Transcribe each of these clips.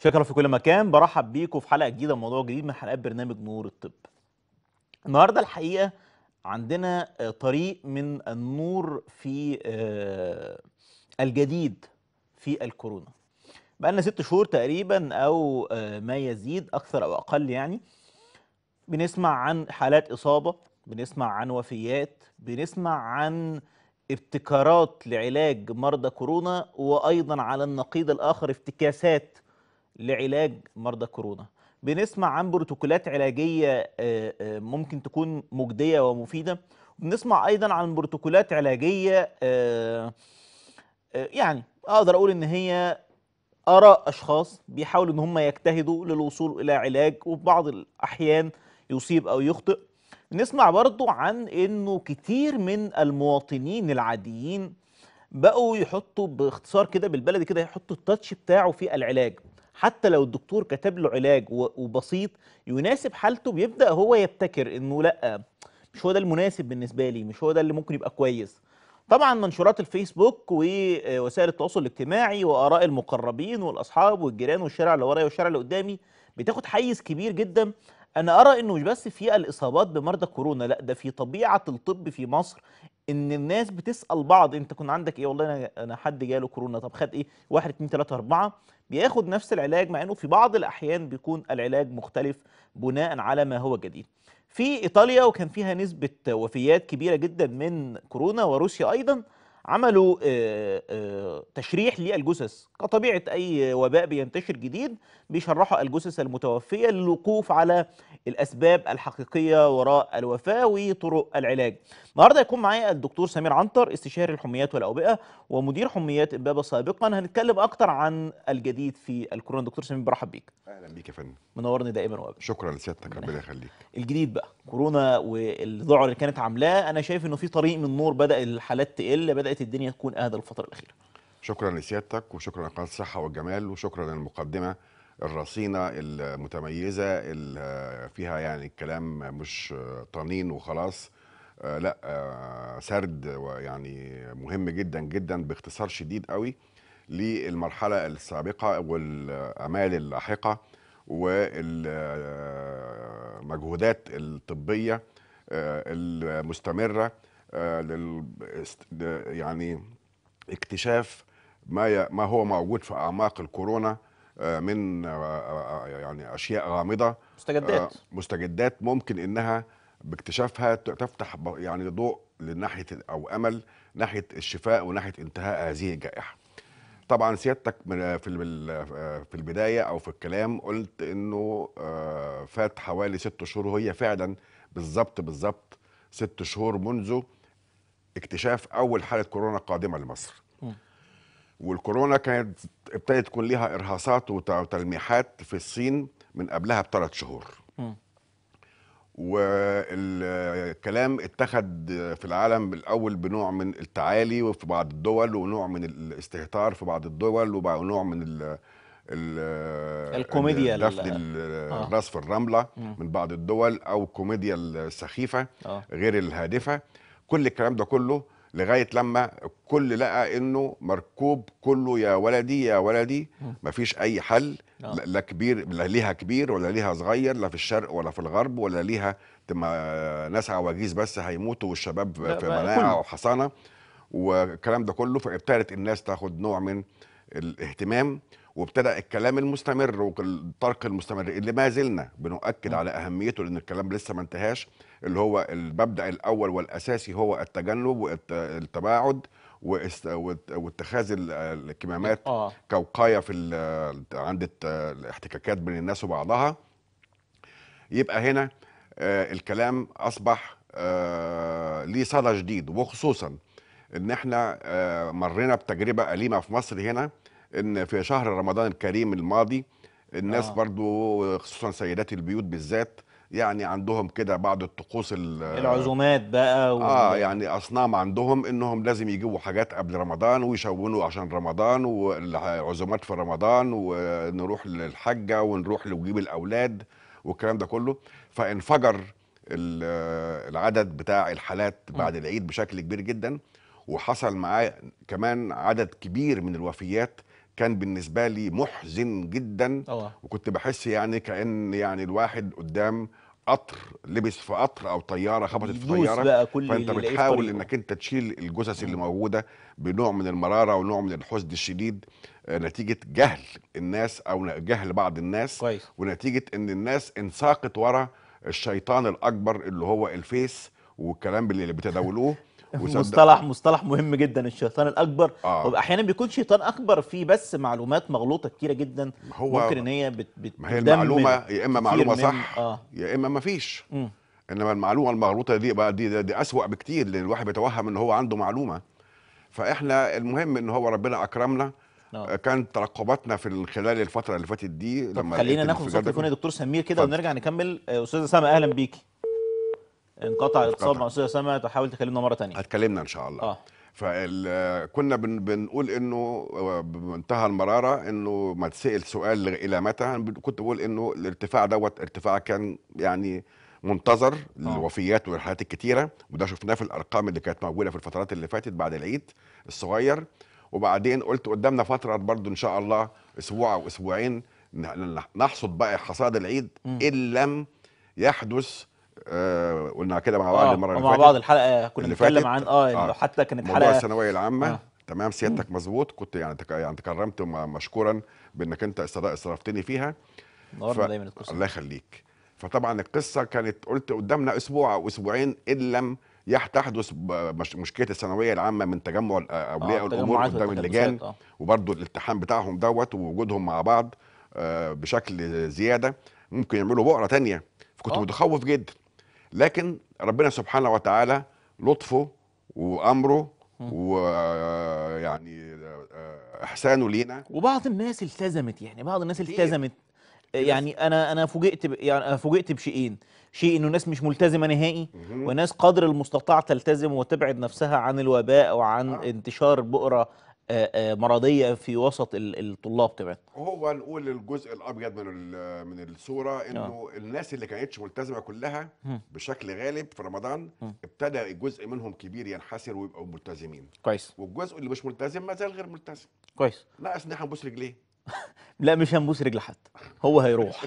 شكرا في كل مكان برحب بيكم في حلقه جديده موضوع جديد من حلقات برنامج نور الطب النهارده الحقيقه عندنا آه، طريق من النور في آه، الجديد في الكورونا بقى لنا ست شهور تقريبا او آه، ما يزيد اكثر او اقل يعني بنسمع عن حالات اصابه بنسمع عن وفيات بنسمع عن ابتكارات لعلاج مرضى كورونا وايضا على النقيض الاخر افتكاسات لعلاج مرضى كورونا بنسمع عن بروتوكولات علاجيه آه، آه، ممكن تكون مجديه ومفيده بنسمع ايضا عن بروتوكولات علاجيه آه، يعني اقدر اقول ان هي اراء اشخاص بيحاولوا ان هم يجتهدوا للوصول الى علاج وفي بعض الاحيان يصيب او يخطئ نسمع برضو عن انه كتير من المواطنين العاديين بقوا يحطوا باختصار كده بالبلدي كده يحطوا التاتش بتاعه في العلاج حتى لو الدكتور كتب له علاج وبسيط يناسب حالته بيبدا هو يبتكر انه لا مش هو ده المناسب بالنسبه لي مش هو ده اللي ممكن يبقى كويس طبعا منشورات الفيسبوك ووسائل التواصل الاجتماعي واراء المقربين والاصحاب والجيران والشارع اللي ورايا والشارع اللي قدامي بتاخد حيز كبير جدا انا ارى انه مش بس في الاصابات بمرضى كورونا لا ده في طبيعه الطب في مصر ان الناس بتسال بعض انت كنت عندك ايه والله انا انا حد جاله كورونا طب خد ايه 1 2 3 4 بياخد نفس العلاج مع انه في بعض الاحيان بيكون العلاج مختلف بناء على ما هو جديد في ايطاليا وكان فيها نسبه وفيات كبيره جدا من كورونا وروسيا ايضا عملوا تشريح للجثث كطبيعه اي وباء بينتشر جديد بيشرحوا الجثث المتوفيه للوقوف على الأسباب الحقيقية وراء الوفاة وطرق العلاج النهاردة يكون معايا الدكتور سمير عنتر استشاري الحميات والأوبئة ومدير حميات امبابه سابقا هنتكلم أكتر عن الجديد في الكورونا دكتور سمير برحب بيك أهلا بيك يا فندم منورني دائما وأبدا شكرا لسيادتك ربنا يخليك الجديد بقى كورونا والذعر اللي كانت عاملاه أنا شايف إنه في طريق من نور بدأ الحالات تقل بدأت الدنيا تكون أهدى الفترة الأخيرة شكرا لسيادتك وشكرا لقناه الصحه والجمال وشكرا للمقدمه الرصينه المتميزه اللي فيها يعني الكلام مش طنين وخلاص آه، لا آه، سرد ويعني مهم جدا جدا باختصار شديد قوي للمرحله السابقه والامال اللاحقه والمجهودات الطبيه آه، المستمره يعني اكتشاف ما ما هو موجود في اعماق الكورونا آه، من آه، آه، يعني اشياء غامضه مستجدات مستجدات ممكن انها باكتشافها تفتح يعني ضوء لناحيه او امل ناحيه الشفاء وناحيه انتهاء هذه الجائحه. طبعا سيادتك في في البدايه او في الكلام قلت انه فات حوالي ست شهور وهي فعلا بالظبط بالظبط ست شهور منذ اكتشاف اول حاله كورونا قادمه لمصر. م. والكورونا كانت ابتدت تكون ليها ارهاصات وتلميحات في الصين من قبلها بثلاث شهور والكلام اتخذ في العالم الاول بنوع من التعالي وفي بعض الدول ونوع من الاستهتار في بعض الدول ونوع من الـ الـ الكوميديا دفن الراس آه. في الرمله من بعض الدول او الكوميديا السخيفه آه. غير الهادفه كل الكلام ده كله لغايه لما الكل لقى انه مركوب كله يا ولدي يا ولدي مفيش اي حل نعم. لا كبير لا ليها كبير ولا ليها صغير لا في الشرق ولا في الغرب ولا ليها ناس عواجيز بس هيموتوا والشباب في مناعه وحصانه والكلام ده كله فابتدت الناس تاخد نوع من الاهتمام وابتدا الكلام المستمر والطرق المستمر اللي ما زلنا بنؤكد على اهميته لان الكلام لسه ما انتهاش اللي هو المبدا الاول والاساسي هو التجنب والتباعد واتخاذ الكمامات آه. كوقايه في عند الاحتكاكات بين الناس وبعضها يبقى هنا آه، الكلام اصبح آه، ليه صدى جديد وخصوصا ان احنا آه، مرينا بتجربه اليمه في مصر هنا ان في شهر رمضان الكريم الماضي الناس آه. برضو خصوصا سيدات البيوت بالذات يعني عندهم كده بعض الطقوس العزومات بقى و... اه يعني اصنام عندهم انهم لازم يجيبوا حاجات قبل رمضان ويشونوا عشان رمضان والعزومات في رمضان ونروح للحجه ونروح لوجيب الاولاد والكلام ده كله فانفجر العدد بتاع الحالات بعد العيد بشكل كبير جدا وحصل معاه كمان عدد كبير من الوفيات كان بالنسبه لي محزن جدا أوه. وكنت بحس يعني كان يعني الواحد قدام قطر لبس في قطر او طياره خبطت في طياره بقى كل فانت بتحاول انك انت تشيل الجثث اللي موجوده بنوع من المراره ونوع من الحزن الشديد آه، نتيجه جهل الناس او جهل بعض الناس كويس. ونتيجه ان الناس انساقت ورا الشيطان الاكبر اللي هو الفيس والكلام اللي بتداولوه مصطلح مصطلح مهم جدا الشيطان الاكبر آه. واحيانا بيكون شيطان اكبر فيه بس معلومات مغلوطه كتيره جدا هو ممكن ان هي بت بت ما هي المعلومه يا اما معلومه صح آه. يا اما ما فيش انما المعلومه المغلوطه دي بقى دي, دي, دي اسوأ بكتير لان الواحد بيتوهم ان هو عنده معلومه فاحنا المهم ان هو ربنا اكرمنا أوه. آه، كان ترقباتنا في خلال الفتره اللي فاتت دي لما خلينا ناخد صوت تليفون يا دكتور سمير كده ونرجع نكمل آه، استاذه اسامه اهلا بيكي انقطع الاتصال مع الاستاذه سما تحاول تكلمنا مره ثانيه هتكلمنا ان شاء الله آه. فكنا بن بنقول انه بمنتهى المراره انه ما تسال سؤال الى متى كنت بقول انه الارتفاع دوت ارتفاع كان يعني منتظر آه. للوفيات والحالات الكتيره وده شفناه في الارقام اللي كانت موجوده في الفترات اللي فاتت بعد العيد الصغير وبعدين قلت قدامنا فتره برضو ان شاء الله اسبوع او اسبوعين نحصد بقى حصاد العيد ان لم يحدث آه قلنا كده مع بعض آه، المره اللي مع بعض الحلقه كنا بنتكلم عن اه, آه حتى كانت حلقه موضوع الثانويه العامه آه. تمام سيادتك مظبوط كنت يعني تك... يعني تكرمت مشكورا بانك انت استضفتني فيها نورنا ف... دايما القصه الله يخليك فطبعا القصه كانت قلت قدامنا اسبوع او اسبوعين ان لم تحدث مش... مشكله الثانويه العامه من تجمع آه، اولياء آه الامور قدام اللجان آه. وبرضه الالتحام بتاعهم دوت ووجودهم مع بعض آه بشكل زياده ممكن يعملوا بؤره تانية فكنت آه. متخوف جدا لكن ربنا سبحانه وتعالى لطفه وامره ويعني احسانه لينا وبعض الناس التزمت يعني بعض الناس التزمت يعني انا انا فوجئت يعني فوجئت بشيئين شيء انه ناس مش ملتزمه نهائي وناس قدر المستطاع تلتزم وتبعد نفسها عن الوباء وعن آه. انتشار بؤره آه، آه، مرضيه في وسط الطلاب كمان هو نقول الجزء الابيض من من الصوره آه. انه الناس اللي كانتش ملتزمه كلها بشكل غالب في رمضان ابتدى جزء منهم كبير ينحسر ويبقوا ملتزمين كويس والجزء اللي مش ملتزم ما زال غير ملتزم كويس لا ان احنا رجليه لا مش هنبوس رجل حد هو هيروح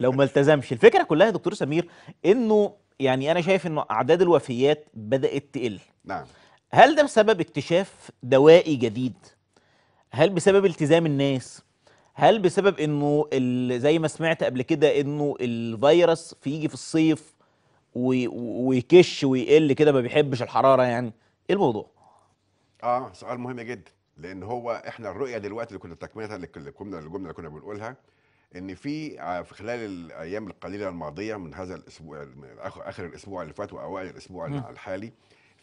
لو ما التزمش الفكره كلها يا دكتور سمير انه يعني انا شايف انه اعداد الوفيات بدات تقل نعم هل ده بسبب اكتشاف دوائي جديد هل بسبب التزام الناس هل بسبب انه زي ما سمعت قبل كده انه الفيروس في يجي في الصيف ويكش ويقل كده ما بيحبش الحراره يعني ايه الموضوع اه سؤال مهم جدا لان هو احنا الرؤيه دلوقتي اللي كنا تكملتها اللي كنا الجمله اللي كنا بنقولها ان في آه، في خلال الايام القليله الماضيه من هذا الاسبوع آه، اخر الاسبوع اللي فات واوائل الاسبوع م. الحالي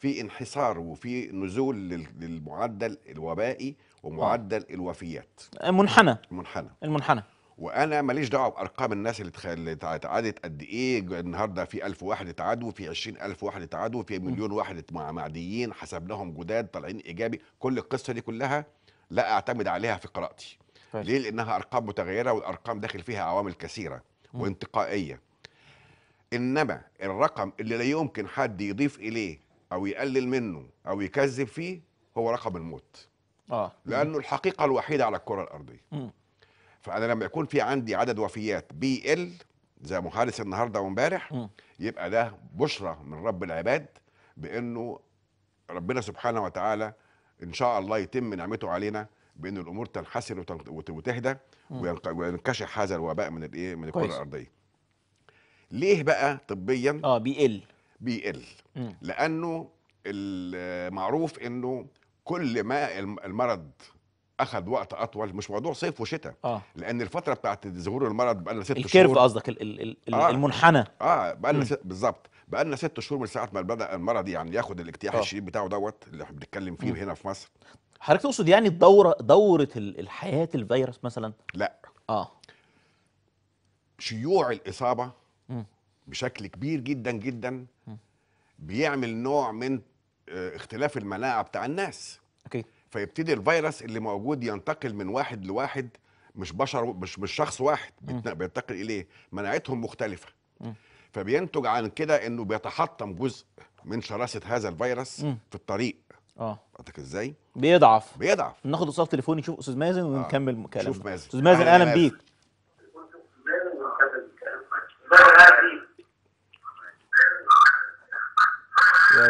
في انحسار وفي نزول للمعدل الوبائي ومعدل آه. الوفيات منحنى منحنى المنحنى وانا ماليش دعوه بارقام الناس اللي اللي اتعادت قد ايه النهارده في 1000 واحد اتعادوا في 20000 واحد اتعادوا في مليون واحد مع معديين حسبناهم جداد طالعين ايجابي كل القصه دي كلها لا اعتمد عليها في قراءتي ليه لانها ارقام متغيره والارقام داخل فيها عوامل كثيره وانتقائيه انما الرقم اللي لا يمكن حد يضيف اليه او يقلل منه او يكذب فيه هو رقم الموت اه لانه الحقيقه الوحيده على الكره الارضيه م. فانا لما يكون في عندي عدد وفيات بيقل زي محادثه النهارده وامبارح يبقى ده بشرى من رب العباد بانه ربنا سبحانه وتعالى ان شاء الله يتم نعمته علينا بان الامور تنحسن وتهدى وينكشف هذا الوباء من الايه من الكره الارضيه ليه بقى طبيا اه بيقل بيقل لانه المعروف انه كل ما المرض اخذ وقت اطول مش موضوع صيف وشتاء آه. لان الفتره بتاعت ظهور المرض بقى لنا ست شهور الكيرف قصدك آه. المنحنى اه بقى لنا بالظبط بقى لنا ست شهور من ساعه ما بدا المرض يعني ياخد الاجتياح آه. الشديد بتاعه دوت اللي احنا بنتكلم فيه م. هنا في مصر حضرتك تقصد يعني الدوره دوره الحياه الفيروس مثلا لا اه شيوع الاصابه م. بشكل كبير جدا جدا بيعمل نوع من آه، اختلاف المناعه بتاع الناس اوكي فيبتدي الفيروس اللي موجود ينتقل من واحد لواحد مش بشر مش مش شخص واحد بينتقل اليه مناعتهم مختلفه م. فبينتج عن كده انه بيتحطم جزء من شراسه هذا الفيروس م. في الطريق اه قصدك ازاي بيضعف بيضعف ناخد اتصال تليفوني نشوف استاذ مازن ونكمل آه. كلامنا شوف مازن استاذ مازن اهلا بيك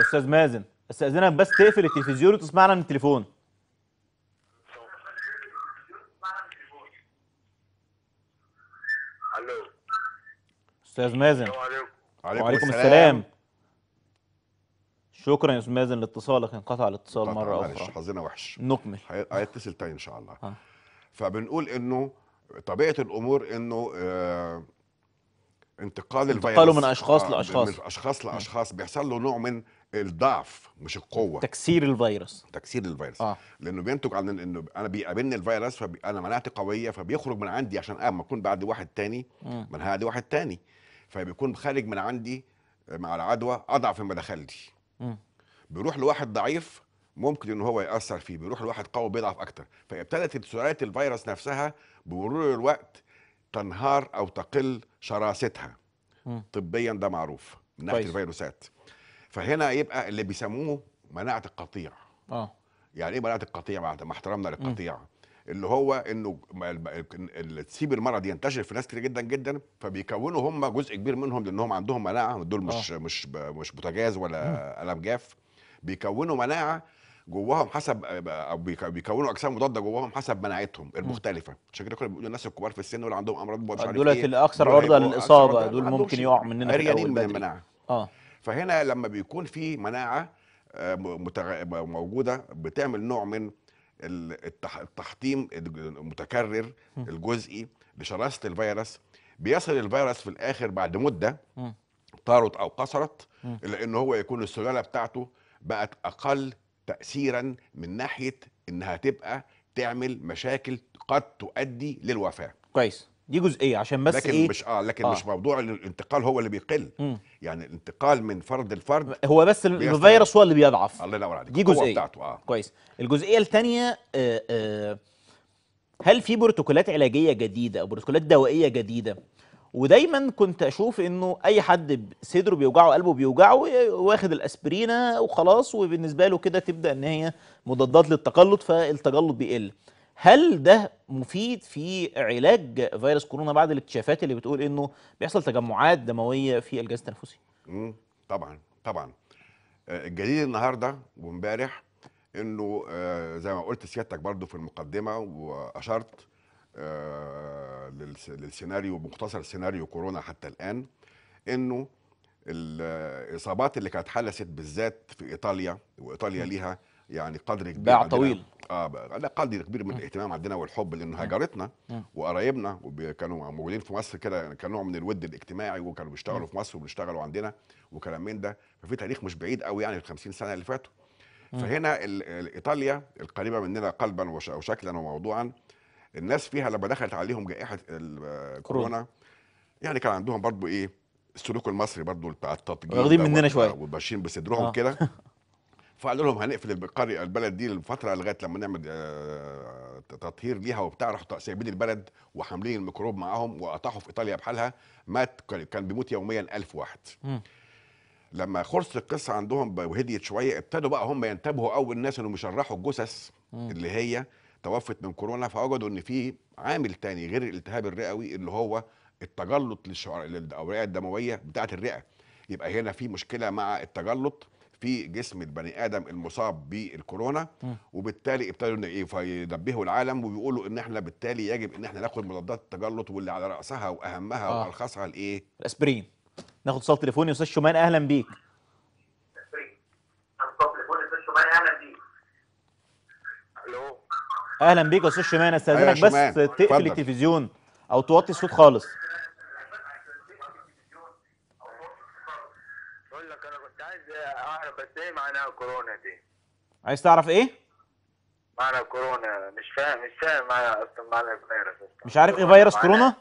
استاذ مازن استاذنك بس تقفل التلفزيون وتسمعنا من التليفون الو استاذ مازن عليكم, وعليكم السلام. السلام شكرا يا استاذ مازن لاتصالك انقطع الاتصال مره اخرى معلش حظنا وحش نكمل هيتصل تاني ان شاء الله آه. فبنقول انه طبيعه الامور انه آه انتقال الفيروس انتقاله من اشخاص آه لاشخاص من اشخاص لاشخاص بيحصل له نوع من الضعف مش القوه تكسير الفيروس تكسير الفيروس آه. لانه بينتج عن انه انا بيقابلني الفيروس فانا مناعتي قويه فبيخرج من عندي عشان اما اكون بعد واحد تاني من هذا واحد تاني فبيكون خارج من عندي مع العدوى اضعف مما دخل لي بيروح لواحد ضعيف ممكن ان هو ياثر فيه بيروح لواحد قوي بيضعف اكتر فابتدت سرعه الفيروس نفسها بمرور الوقت تنهار او تقل شراستها م. طبيا ده معروف من ناحيه الفيروسات فهنا يبقى اللي بيسموه مناعه القطيع اه يعني ايه مناعه القطيع بعد ما احترمنا للقطيع م. اللي هو انه تسيب المرض ينتشر في ناس كتير جدا جدا فبيكونوا هم جزء كبير منهم لانهم عندهم مناعه دول مش أوه. مش مش بوتاجاز ولا قلم جاف بيكونوا مناعه جواهم حسب آه، او بيكونوا اجسام مضاده جواهم حسب مناعتهم المختلفه عشان كده كنا بنقول الناس الكبار في السن واللي عندهم امراض مش دول إيه. الاكثر عرضه للاصابه دول ممكن يقعوا مننا في الاول من المناعه اه فهنا لما بيكون في مناعه آه، موجوده بتعمل نوع من التحطيم المتكرر الجزئي لشراسه الفيروس بيصل الفيروس في الاخر بعد مده طارت او قصرت الا ان هو يكون السلاله بتاعته بقت اقل تاثيرا من ناحيه انها تبقى تعمل مشاكل قد تؤدي للوفاه كويس دي جزئيه عشان بس لكن إيه؟ مش اه لكن آه. مش موضوع الانتقال هو اللي بيقل مم. يعني الانتقال من فرد لفرد هو بس الفيروس هو اللي بيضعف الله ينور عليك دي جزئيه بتاعته اه كويس الجزئيه الثانيه آه آه هل في بروتوكولات علاجيه جديده او بروتوكولات دوائيه جديده ودايما كنت اشوف انه اي حد صدره بيوجعه قلبه بيوجعه واخد الاسبرينه وخلاص وبالنسبه له كده تبدا ان هي مضادات للتقلط فالتجلط بيقل هل ده مفيد في علاج فيروس كورونا بعد الاكتشافات اللي بتقول انه بيحصل تجمعات دمويه في الجهاز التنفسي طبعا طبعا آه، الجديد النهارده وامبارح انه آه، زي ما قلت سيادتك برضو في المقدمه واشرت آه، للسيناريو مختصر سيناريو كورونا حتى الان انه الاصابات اللي كانت حدثت بالذات في ايطاليا وايطاليا ليها يعني قدر كبير باع طويل اه قدر كبير من الاهتمام عندنا والحب لانه هاجرتنا وقرايبنا كانوا موجودين في مصر كده يعني كان نوع من الود الاجتماعي وكانوا بيشتغلوا في مصر وبيشتغلوا عندنا وكلام من ده ففي تاريخ مش بعيد قوي يعني ال 50 سنه اللي فاتوا فهنا ايطاليا القريبه مننا قلبا وشكلا وموضوعا الناس فيها لما دخلت عليهم جائحه الكورونا آه، يعني كان عندهم برضو ايه السلوك المصري برضو بتاع التطبيق واخدين مننا شويه وماشيين بصدرهم آه. كده فقالوا لهم هنقفل القريه البلد دي لفتره لغايه لما نعمل آه، تطهير ليها وبتاع راحوا سايبين البلد وحاملين الميكروب معاهم وقطعوا في ايطاليا بحالها مات كان بيموت يوميا ألف واحد لما خلصت القصه عندهم وهديت شويه ابتدوا بقى هم ينتبهوا اول الناس انهم يشرحوا الجثث اللي هي توفت من كورونا فوجدوا ان في عامل تاني غير الالتهاب الرئوي اللي هو التجلط للشعر للاوعيه الدمويه بتاعه الرئه يبقى هنا في مشكله مع التجلط في جسم البني ادم المصاب بالكورونا وبالتالي ابتدوا يدبهوا العالم وبيقولوا ان احنا بالتالي يجب ان احنا ناخد مضادات التجلط واللي على راسها واهمها آه. وارخصها الايه؟ الاسبرين ناخد اتصال تليفوني استاذ شومان اهلا بيك اهلا بيك يا استاذ شيمان ايوه استاذنك بس تقفل التلفزيون او توطي الصوت خالص بقول لك انا كنت عايز اعرف بس ايه كورونا دي عايز تعرف ايه معنى كورونا مش فاهم مش فاهم معنى اصلا معنى الفيروس مش عارف ايه فيروس كورونا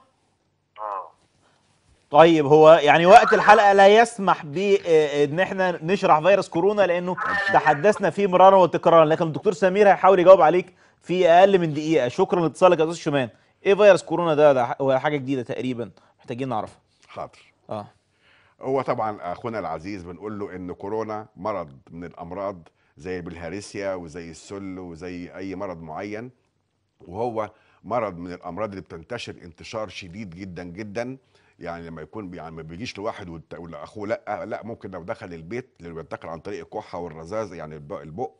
طيب هو يعني وقت الحلقه لا يسمح بان آه، احنا نشرح فيروس كورونا لانه تحدثنا فيه مرارا وتكرارا لكن الدكتور سمير هيحاول يجاوب عليك في اقل من دقيقه شكرا لاتصالك يا استاذ شومان ايه فيروس كورونا ده ده هو حاجه جديده تقريبا محتاجين نعرفها حاضر اه هو طبعا اخونا العزيز بنقول له ان كورونا مرض من الامراض زي بالهارسيا وزي السل وزي اي مرض معين وهو مرض من الامراض اللي بتنتشر انتشار شديد جدا جدا يعني لما يكون يعني ما بيجيش لواحد ولا اخوه لا لا ممكن لو دخل البيت اللي بينتقل عن طريق الكحه والرزاز يعني البق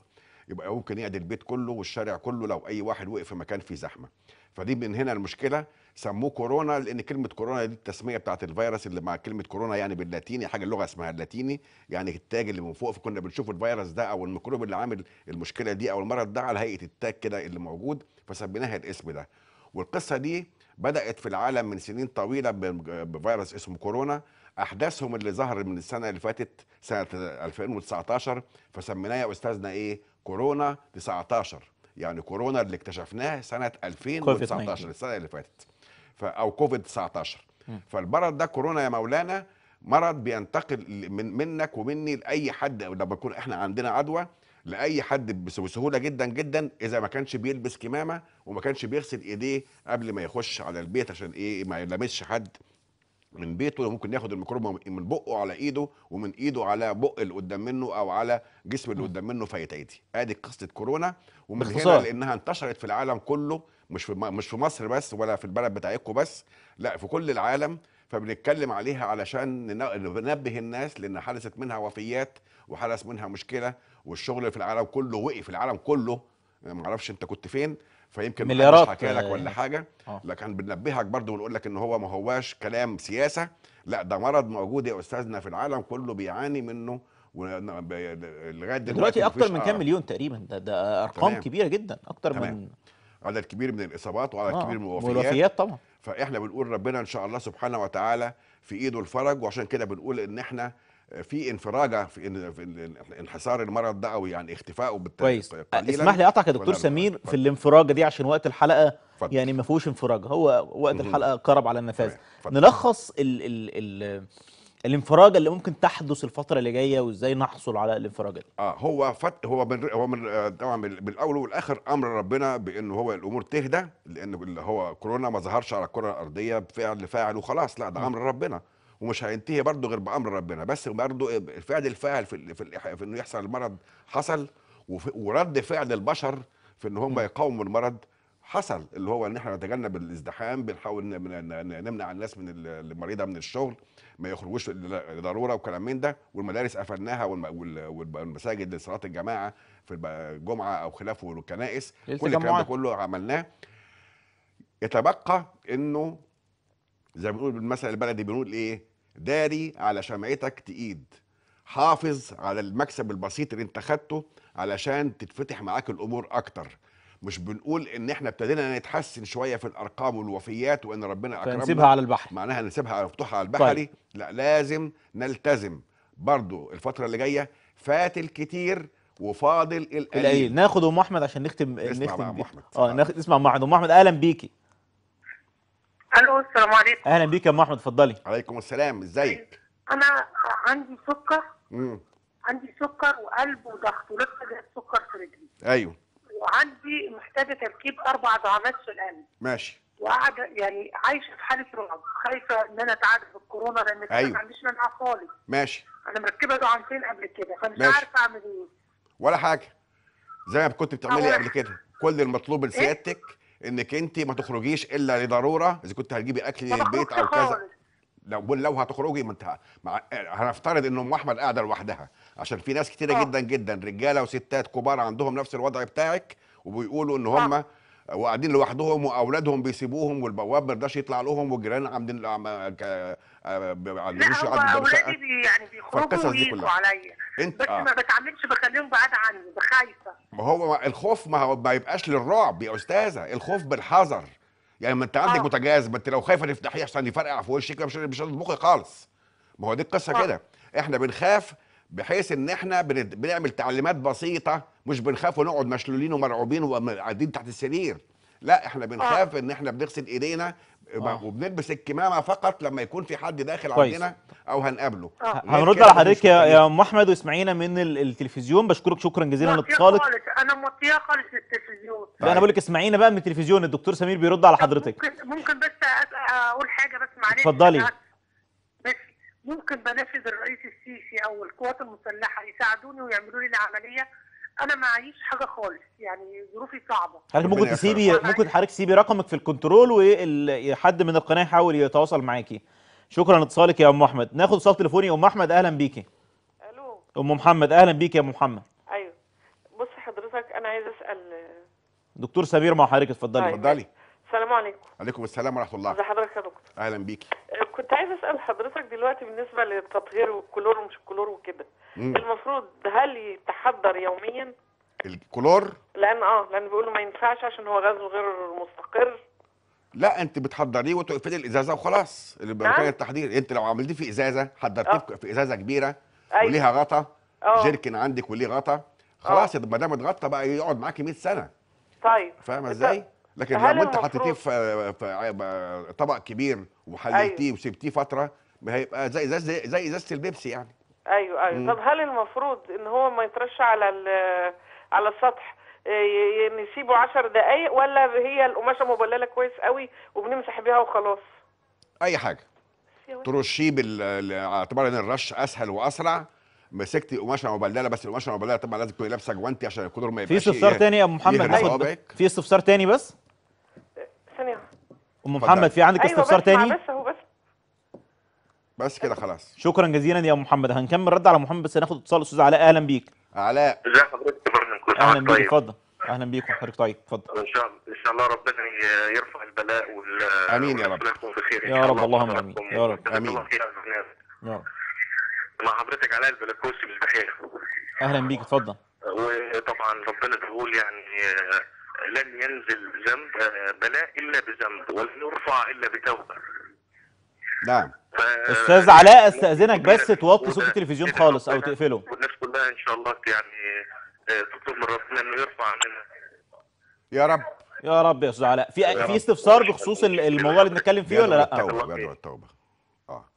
يبقى ممكن يقعد البيت كله والشارع كله لو اي واحد وقف في مكان فيه زحمه فدي من هنا المشكله سموه كورونا لان كلمه كورونا دي التسميه بتاعت الفيروس اللي مع كلمه كورونا يعني باللاتيني حاجه اللغه اسمها اللاتيني يعني التاج اللي من فوق فكنا بنشوف الفيروس ده او الميكروب اللي عامل المشكله دي او المرض ده على هيئه التاج كده اللي موجود فسميناها الاسم ده والقصه دي بدات في العالم من سنين طويله بفيروس اسمه كورونا احداثهم اللي ظهر من السنه اللي فاتت سنه 2019 فسميناه يا استاذنا ايه كورونا 19 يعني كورونا اللي اكتشفناه سنه 2019 السنه اللي فاتت او كوفيد 19 فالمرض ده كورونا يا مولانا مرض بينتقل من منك ومني لاي حد لما يكون احنا عندنا عدوى لاي حد بسهوله جدا جدا اذا ما كانش بيلبس كمامه وما كانش بيغسل ايديه قبل ما يخش على البيت عشان ايه ما يلمسش حد من بيته ممكن ياخد الميكروب من بقه على ايده ومن ايده على بق اللي قدام منه او على جسم اللي قدام منه فيتعدي ادي قصه كورونا ومن هنا لانها انتشرت في العالم كله مش في مش في مصر بس ولا في البلد بتاعتكم بس لا في كل العالم فبنتكلم عليها علشان ننبه الناس لان حدثت منها وفيات وحدث منها مشكله والشغل في العالم كله وقف العالم كله ما اعرفش انت كنت فين فيمكن مليارات حكى لك ولا آه، حاجه آه. لكن بننبهك برضه ونقول لك ان هو ما هواش كلام سياسه لا ده مرض موجود يا استاذنا في العالم كله بيعاني منه لغايه دلوقتي اكتر من كام آه. مليون تقريبا ده ده ارقام تمام. كبيره جدا اكتر تمام. من عدد كبير من الاصابات وعدد آه. كبير من الوفيات والوفيات طبعا فاحنا بنقول ربنا ان شاء الله سبحانه وتعالى في ايده الفرج وعشان كده بنقول ان احنا في انفراجه في انحسار المرض ده او يعني اختفائه بالتالي كويس اسمح لي اقطعك يا دكتور سمير في الانفراجه دي عشان وقت الحلقه فضل. يعني ما فيهوش انفراجه هو وقت الحلقه قرب على النفاذ نلخص ال ال ال الانفراجه اللي ممكن تحدث الفتره اللي جايه وازاي نحصل على الانفراجه دي اه هو فت هو من هو من آه، طبعا بالاول والاخر امر ربنا بان هو الامور تهدى لان هو كورونا ما ظهرش على الكره الارضيه بفعل فاعل وخلاص لا ده امر ربنا ومش هينتهي برضه غير بامر ربنا بس برضه الفعل الفاعل في, في, في انه يحصل المرض حصل ورد فعل البشر في ان هم يقاوموا المرض حصل اللي هو ان احنا نتجنب الازدحام بنحاول نمنع الناس من المريضه من الشغل ما يخرجوش لضروره وكلام من ده والمدارس قفلناها والمساجد لصلاه الجماعه في الجمعه او خلافه والكنائس إيه كل الكلام ده كله عملناه يتبقى انه زي ما بنقول بالمثل البلدي بنقول ايه داري على شمعتك تقيد حافظ على المكسب البسيط اللي انت خدته علشان تتفتح معاك الامور اكتر مش بنقول ان احنا ابتدينا نتحسن شويه في الارقام والوفيات وان ربنا اكرمنا فنسيبها على البحر معناها نسيبها على مفتوحه على البحري طيب. لا لازم نلتزم برضو الفتره اللي جايه فات الكتير وفاضل القليل ناخد ام احمد عشان نختم نختم اه ناخد اسمع ام احمد ام احمد اهلا بيكي الو السلام عليكم اهلا بيك يا ام احمد اتفضلي عليكم السلام ازيك انا عندي سكر امم عندي سكر وقلب وضغط ولسه جاي سكر في رجلي ايوه وعندي محتاجه تركيب اربع دعامات في القلب ماشي وقاعده يعني عايشه في حاله رعب خايفه ان انا اتعالج بالكورونا لان أيوة. ما عنديش منها خالص ماشي انا مركبه دعامتين قبل كده فمش عارفه اعمل ايه ولا حاجه زي ما كنت بتعملي قبل كده كل المطلوب إيه؟ لسيادتك إيه؟ انك انت ما تخرجيش الا لضروره اذا كنت هتجيبي اكل للبيت او كذا لو لو هتخرجي ما انت هنفترض ان ام احمد قاعده لوحدها عشان في ناس كتيره أوه. جدا جدا رجاله وستات كبار عندهم نفس الوضع بتاعك وبيقولوا ان آه. هم وقاعدين لوحدهم واولادهم بيسيبوهم والبواب ما يرضاش يطلع لهم والجيران عاملين عاملين لا آه، اولادي يعني بيخرجوا ويجوا عليا انت بس آه. ما بتعاملش بخليهم بعاد عني بخايفه ما هو الخوف ما, هو ما يبقاش للرعب يا استاذه الخوف بالحذر يعني ما انت عندك آه. متجاز ما انت لو خايفه تفتحيه عشان يفرقع في وشك مش مش هتطبخي خالص ما هو دي القصه آه. كده احنا بنخاف بحيث ان احنا بنعمل تعليمات بسيطه مش بنخاف ونقعد مشلولين ومرعوبين وقاعدين تحت السرير لا احنا بنخاف آه. ان احنا بنغسل ايدينا آه. وبنلبس الكمامه فقط لما يكون في حد داخل عندنا او هنقابله آه. هنرد على حضرتك يا يا ام احمد واسمعينا من التلفزيون بشكرك شكرا جزيلا لاتصالك انا مطيعه خالص للتلفزيون طيب. لا انا بقول لك اسمعينا بقى من التلفزيون الدكتور سمير بيرد على حضرتك ممكن ممكن بس اقول حاجه بس معلش اتفضلي ممكن بنفذ الرئيس السيسي او القوات المسلحه يساعدوني ويعملوا لي العمليه انا ما عايش حاجه خالص يعني ظروفي صعبه حضرتك ممكن تسيبي ممكن حضرتك تسيبي رقمك في الكنترول وحد من القناه يحاول يتواصل معاكي شكرا اتصالك يا ام احمد ناخد اتصال تليفوني ام احمد اهلا بيكي الو ام محمد اهلا بيكي يا ام محمد ايوه بص حضرتك انا عايز اسال دكتور سمير مع حضرتك اتفضلي طيب. اتفضلي السلام عليكم عليكم السلام ورحمه الله ازي حضرتك يا دكتور اهلا بيكي آه، كنت عايز اسال حضرتك دلوقتي بالنسبه للتطهير والكلور ومش الكلور وكده المفروض هل يتحضر يوميا الكلور لان اه لان بيقولوا ما ينفعش عشان هو غاز غير مستقر لا انت بتحضريه وتقفلي الازازه وخلاص اللي بيبقى نعم. التحضير انت لو عملتيه في ازازه حضرتيه آه. في ازازه كبيره أيوة. وليها غطا آه. جيركن عندك وليه غطا خلاص آه. ما دام اتغطى بقى يقعد معاكي 100 سنه طيب فاهمه ازاي؟ لكن لو انت حطيتيه في, في طبق كبير وحللتيه أيوه. وسبتيه فتره هيبقى زي زي زي ازازه البيبسي يعني ايوه ايوه مم. طب هل المفروض ان هو ما يترش على على السطح آه، نسيبه 10 دقائق ولا هي القماشه مبلله كويس قوي وبنمسح بيها وخلاص اي حاجه ترشيه اعتبار ان الرش اسهل واسرع مسكتي قماشه مبلله بس القماشه المبلله طبعا لازم تكوني لابسه جوانتي عشان الكدر ما يبقاش في استفسار تاني يا ابو محمد أيوه. في استفسار تاني بس ثانيه ام محمد في عندك أيوة استفسار تاني بس هو بس بس كده خلاص شكرا جزيلا يا ام محمد هنكمل رد على محمد بس هناخد اتصال استاذ علاء اهلا بيك علاء ازي حضرتك اهلا بيك طيب. اتفضل اهلا بيك حضرتك طيب اتفضل ان شاء الله ان شاء الله ربنا يرفع البلاء وال امين يا رب يا رب اللهم امين يا رب امين يا رب مع حضرتك علاء البلكوسي بالبحيره اهلا بيك اتفضل وطبعا ربنا تقول يعني لن ينزل بذنب آه، بلاء الا بذنب ولن يرفع الا بتوبه نعم استاذ علاء استاذنك بس توطي صوت التلفزيون خالص او تقفله والناس كلها ان شاء الله يعني آه، تطلب من ربنا انه يرفع عننا يا رب يا رب يا استاذ علاء في في استفسار بخصوص الموضوع اللي بنتكلم فيه ولا لا التوبه بيدعو التوبه اه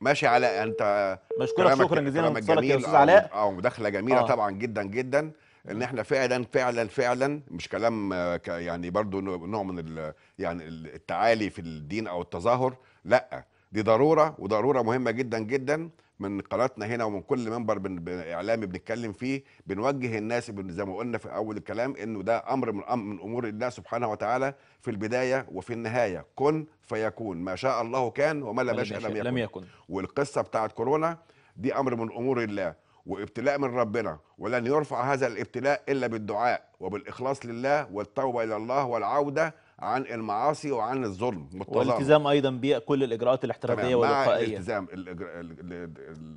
ماشي علاء انت مشكورك شكرا جزيلا انتصارك يا استاذ علاء اه مداخله جميله آه. طبعا جدا جدا ان احنا فعلا فعلا فعلا مش كلام آه، يعني برضو نوع من يعني التعالي في الدين او التظاهر لا دي ضروره وضروره مهمه جدا جدا من قناتنا هنا ومن كل منبر بن اعلامي بنتكلم فيه بنوجه الناس زي ما قلنا في اول الكلام انه ده امر من من امور الله سبحانه وتعالى في البدايه وفي النهايه كن فيكون ما شاء الله كان وما لم يشاء لم يكن, لم يكن. والقصه بتاعت كورونا دي امر من امور الله وابتلاء من ربنا ولن يرفع هذا الابتلاء الا بالدعاء وبالاخلاص لله والتوبه الى الله والعوده عن المعاصي وعن الظلم والتظاهر والالتزام ايضا بكل الاجراءات الاحترازيه والوقائيه الالتزام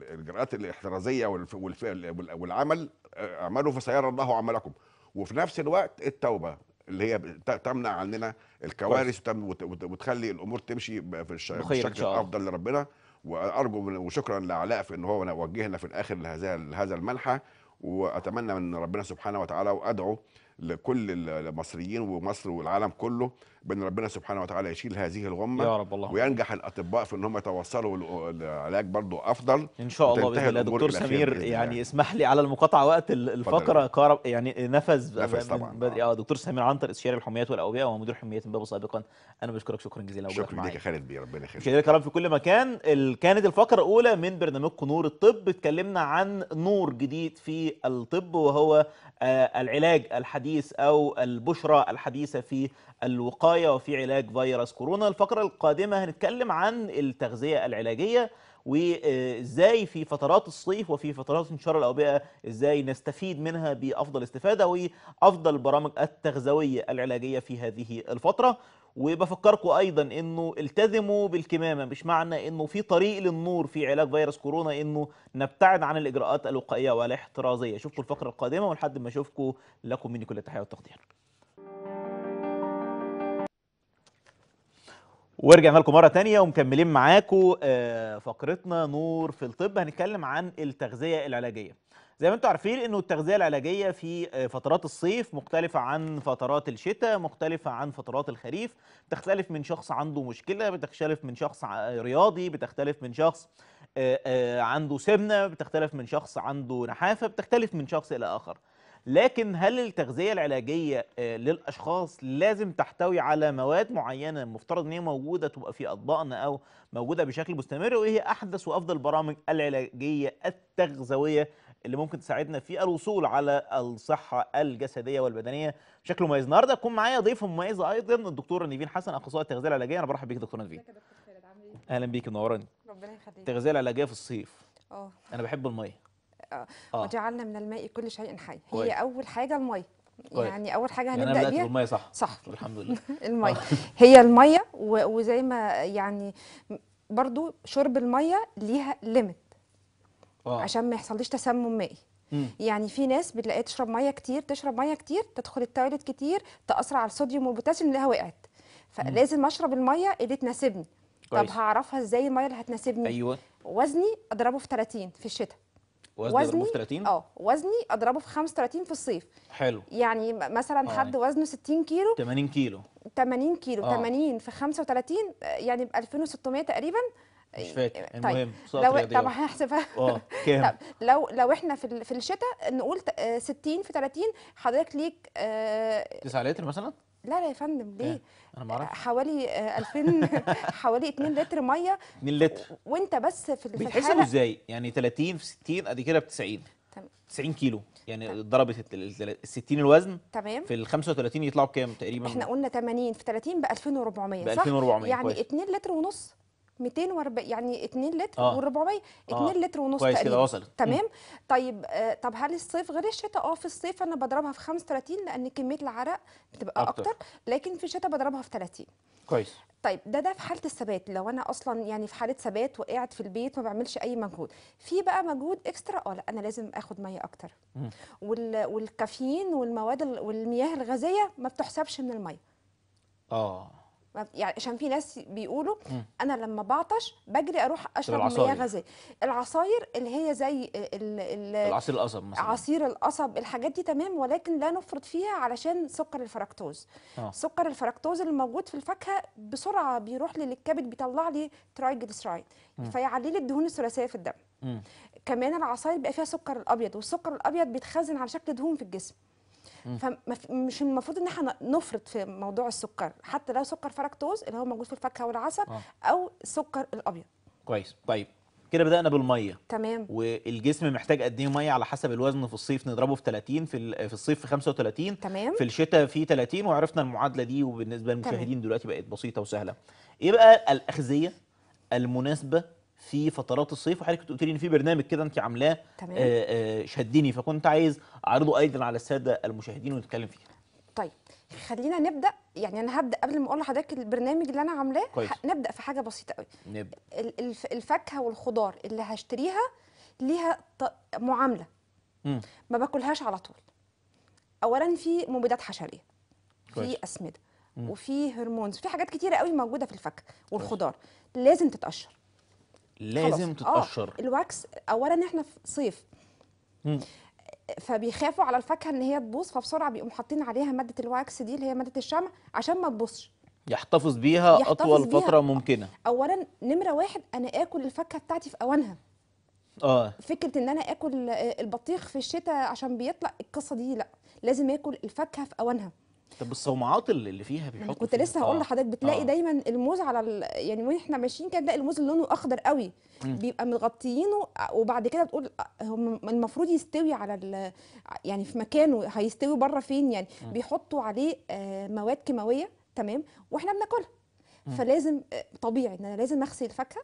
الاجراءات الاحترازيه والعمل آه، اعملوا فسيرى الله عملكم وفي نفس الوقت التوبه اللي هي تمنع عننا الكوارث وتخلي الامور تمشي في الشكل الافضل لربنا وارجو وشكرا لعلاء في ان هو وجهنا في الاخر لهذا هذا المنحى واتمنى من ربنا سبحانه وتعالى وادعو لكل المصريين ومصر والعالم كله بان ربنا سبحانه وتعالى يشيل هذه الغمه يا رب الله وينجح الاطباء في ان هم يتوصلوا لعلاج برضو افضل ان شاء الله باذن الله دكتور سمير يعني الله. اسمح لي على المقاطعه وقت الفقره كارب يعني نفذ نفذ طبعا بدري اه دكتور سمير عنتر استشاري الحميات والاوبئه ومدير حميات امبابه سابقا انا بشكرك شكرا جزيلا شكرا ليك يا خالد بيه ربنا يخليك كده كلام في كل مكان كانت الفقره الاولى من برنامجكم نور الطب اتكلمنا عن نور جديد في الطب وهو آه، العلاج الحديث او البشرة الحديثه في الوقاية وفي علاج فيروس كورونا الفقرة القادمة هنتكلم عن التغذية العلاجية وازاي في فترات الصيف وفي فترات انتشار الاوبئه ازاي نستفيد منها بافضل استفاده وافضل البرامج التغذويه العلاجيه في هذه الفتره وبفكركم ايضا انه التزموا بالكمامه مش معنى انه في طريق للنور في علاج فيروس كورونا انه نبتعد عن الاجراءات الوقائيه والاحترازيه شوفوا الفقره القادمه ولحد ما اشوفكم لكم مني كل التحيه والتقدير ورجعنا لكم مره تانية ومكملين معاكم آه، فقرتنا نور في الطب هنتكلم عن التغذيه العلاجيه زي ما انتم عارفين انه التغذيه العلاجيه في آه، فترات الصيف مختلفه عن فترات الشتاء مختلفه عن فترات الخريف بتختلف من شخص عنده مشكله بتختلف من شخص رياضي بتختلف من شخص آه، عنده سمنه بتختلف من شخص عنده نحافه بتختلف من شخص الى اخر لكن هل التغذية العلاجية آه، للأشخاص لازم تحتوي على مواد معينة المفترض إن هي موجودة تبقى في أطباقنا أو موجودة بشكل مستمر وإيه هي أحدث وأفضل البرامج العلاجية التغذوية اللي ممكن تساعدنا في الوصول على الصحة الجسدية والبدنية بشكل مميز النهارده هتكون معايا ضيف مميز أيضا الدكتور نيفين حسن أخصائي التغذية العلاجية أنا برحب بيك دكتور نيفين إيه؟ أهلا بيك ربنا يخليك التغذية العلاجية في الصيف أوه. أنا بحب المية آه. وجعلنا من الماء كل شيء حي هي كوي. اول حاجه الميه يعني اول حاجه يعني هنبدا يعني بيها الميه صح صح الحمد لله الميه آه. هي الميه وزي ما يعني برضو شرب الميه ليها ليميت آه. عشان ما يحصلش تسمم مائي مم. يعني في ناس بتلاقيها تشرب ميه كتير تشرب ميه كتير تدخل التواليت كتير تاثر على الصوديوم والبوتاسيوم اللي وقعت فلازم اشرب الميه اللي تناسبني طب هعرفها ازاي الميه اللي هتناسبني ايوه وزني اضربه في 30 في الشتاء وزني اضربه في 30 اه وزني اضربه في 35 في الصيف حلو يعني مثلا آه. حد وزنه 60 كيلو 80 كيلو 80 كيلو أوه. 80 في 35 آه، يعني ب 2600 تقريبا مش فاكر آه، المهم طيب. لو طب هحسبها اه كام طب لو لو احنا في في الشتاء نقول 60 في 30 حضرتك ليك 9 لتر مثلا لا لا يا فندم ليه؟ آه، انا ما اعرفش حوالي 2000 آه، حوالي 2 لتر ميه 2 لتر وانت بس في الحاله بيتحسبوا ازاي؟ يعني 30 في 60 ادي كده ب 90 تمام 90 كيلو يعني ضربت ال 60 الوزن تمام في ال 35 يطلعوا بكام تقريبا؟ احنا قلنا 80 في 30 ب 2400 ب 2400 يعني 2 لتر ونص 240 يعني 2 لتر آه. وال400 2 آه. لتر ونص كويس كده وصلت تمام طيب آه طب هل الصيف غير الشتاء اه في الصيف انا بضربها في 35 لان كميه العرق بتبقى اكتر, أكتر. لكن في الشتاء بضربها في 30 كويس طيب ده ده في حاله الثبات لو انا اصلا يعني في حاله ثبات وقاعد في البيت ما بعملش اي مجهود في بقى مجهود اكسترا اه لا انا لازم اخد ميه اكتر وال والكافيين والمواد والمياه الغازيه ما بتحسبش من الميه اه يعني عشان في ناس بيقولوا م. انا لما بعطش بجري اروح اشرب مياه غازيه العصاير اللي هي زي ال ال العصير القصب مثلا عصير القصب الحاجات دي تمام ولكن لا نفرط فيها علشان سكر الفركتوز آه. سكر الفركتوز اللي موجود في الفاكهه بسرعه بيروح للكبد بيطلع لي ترايجلسرايد فيعلي لي الدهون الثلاثيه في الدم م. كمان العصاير بيبقى فيها سكر الابيض والسكر الابيض بيتخزن على شكل دهون في الجسم فمش المفروض ان احنا نفرط في موضوع السكر حتى لو سكر فركتوز اللي هو موجود في الفاكهه والعسل آه. او السكر الابيض كويس طيب كده بدانا بالميه تمام والجسم محتاج قد ايه ميه على حسب الوزن في الصيف نضربه في 30 في في الصيف في 35 تمام في الشتاء في 30 وعرفنا المعادله دي وبالنسبه للمشاهدين تمام. دلوقتي بقت بسيطه وسهله ايه بقى الاغذيه المناسبه في فترات الصيف وحضرتك كنت قلت لي ان في برنامج كده انت عاملاه آه، آه، شدني فكنت عايز اعرضه ايضا على الساده المشاهدين ونتكلم فيه طيب خلينا نبدا يعني انا هبدا قبل ما اقول لحضرتك البرنامج اللي انا عاملاه نبدا في حاجه بسيطه قوي نبدا الفاكهه والخضار اللي هشتريها ليها معامله مم. ما باكلهاش على طول اولا في مبيدات حشريه في اسمده وفي هرمونز في حاجات كتيره قوي موجوده في الفاكهه والخضار لازم تتقشر لازم تتقشر آه الواكس اولا احنا في صيف مم. فبيخافوا على الفاكهه ان هي تبوظ فبسرعه بيقوموا حاطين عليها ماده الواكس دي اللي هي ماده الشمع عشان ما تبوظش يحتفظ بيها يحتفظ اطول بيها. فتره ممكنه اولا نمره واحد انا اكل الفاكهه بتاعتي في اوانها اه فكره ان انا اكل آه، البطيخ في الشتاء عشان بيطلع القصه دي لا لازم اكل الفاكهه في اوانها طب الصومعات اللي فيها بيحطوا كنت لسه هقول آه. لحضرتك بتلاقي آه. دايما الموز على ال... يعني وإحنا احنا ماشيين كده تلاقي الموز لونه اخضر قوي مم. بيبقى مغطيينه آه، وبعد كده بتقول آه، هم المفروض يستوي على ال... يعني في مكانه هيستوي بره فين يعني مم. بيحطوا عليه مواد كيماويه تمام واحنا بناكلها فلازم طبيعي ان انا لازم اغسل الفاكهه